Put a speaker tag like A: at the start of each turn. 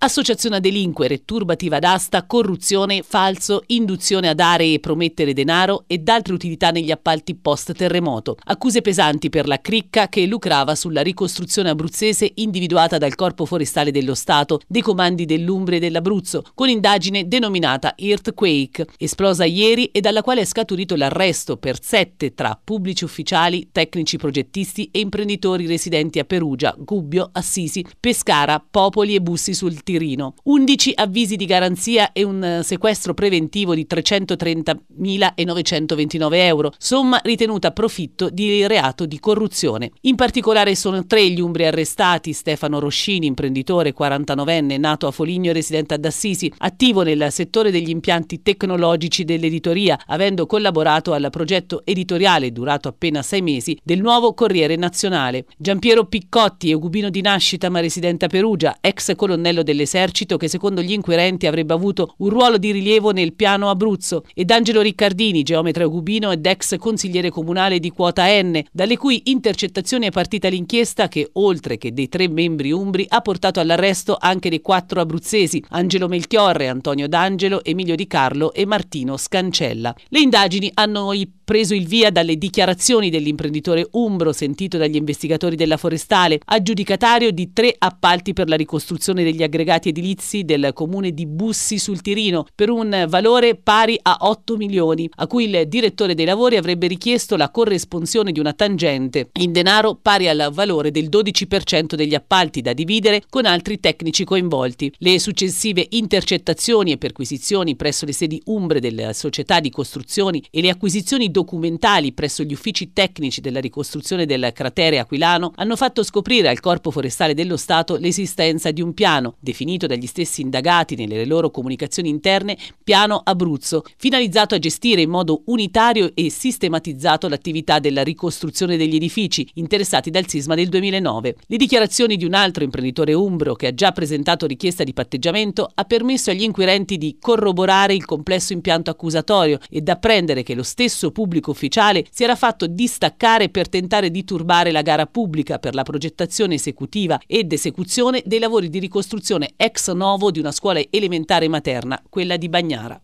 A: Associazione a delinquere, turbativa d'asta, corruzione, falso, induzione a dare e promettere denaro ed altre utilità negli appalti post-terremoto. Accuse pesanti per la cricca che lucrava sulla ricostruzione abruzzese individuata dal Corpo Forestale dello Stato, dei comandi dell'Umbre e dell'Abruzzo, con indagine denominata Earthquake, esplosa ieri e dalla quale è scaturito l'arresto per sette tra pubblici ufficiali, tecnici progettisti e imprenditori residenti a Perugia, Gubbio, Assisi, Pescara, Popoli e Bussi sul Tirino, 11 avvisi di garanzia e un eh, sequestro preventivo di 330.929 euro, somma ritenuta profitto di reato di corruzione. In particolare sono tre gli umbri arrestati, Stefano Roscini, imprenditore 49enne, nato a Foligno e residente ad Assisi, attivo nel settore degli impianti tecnologici dell'editoria, avendo collaborato al progetto editoriale durato appena sei mesi del nuovo Corriere Nazionale. Giampiero Piccotti, eugubino di nascita ma residente a Perugia, ex colonnello della dell'esercito che secondo gli inquirenti avrebbe avuto un ruolo di rilievo nel piano Abruzzo, ed Angelo Riccardini, geometra Gubino ed ex consigliere comunale di quota N, dalle cui intercettazioni è partita l'inchiesta che, oltre che dei tre membri umbri, ha portato all'arresto anche dei quattro abruzzesi, Angelo Melchiorre, Antonio D'Angelo, Emilio Di Carlo e Martino Scancella. Le indagini hanno i preso il via dalle dichiarazioni dell'imprenditore Umbro sentito dagli investigatori della Forestale, aggiudicatario di tre appalti per la ricostruzione degli aggregati edilizi del comune di Bussi sul Tirino per un valore pari a 8 milioni, a cui il direttore dei lavori avrebbe richiesto la corresponsione di una tangente in denaro pari al valore del 12% degli appalti da dividere con altri tecnici coinvolti. Le successive intercettazioni e perquisizioni presso le sedi umbre della società di costruzioni e le acquisizioni documentali presso gli uffici tecnici della ricostruzione del cratere aquilano hanno fatto scoprire al Corpo Forestale dello Stato l'esistenza di un piano, definito dagli stessi indagati nelle loro comunicazioni interne, Piano Abruzzo, finalizzato a gestire in modo unitario e sistematizzato l'attività della ricostruzione degli edifici interessati dal sisma del 2009. Le dichiarazioni di un altro imprenditore umbro che ha già presentato richiesta di patteggiamento ha permesso agli inquirenti di corroborare il complesso impianto accusatorio ed apprendere che lo stesso pubblico pubblico ufficiale si era fatto distaccare per tentare di turbare la gara pubblica per la progettazione esecutiva ed esecuzione dei lavori di ricostruzione ex novo di una scuola elementare materna, quella di Bagnara.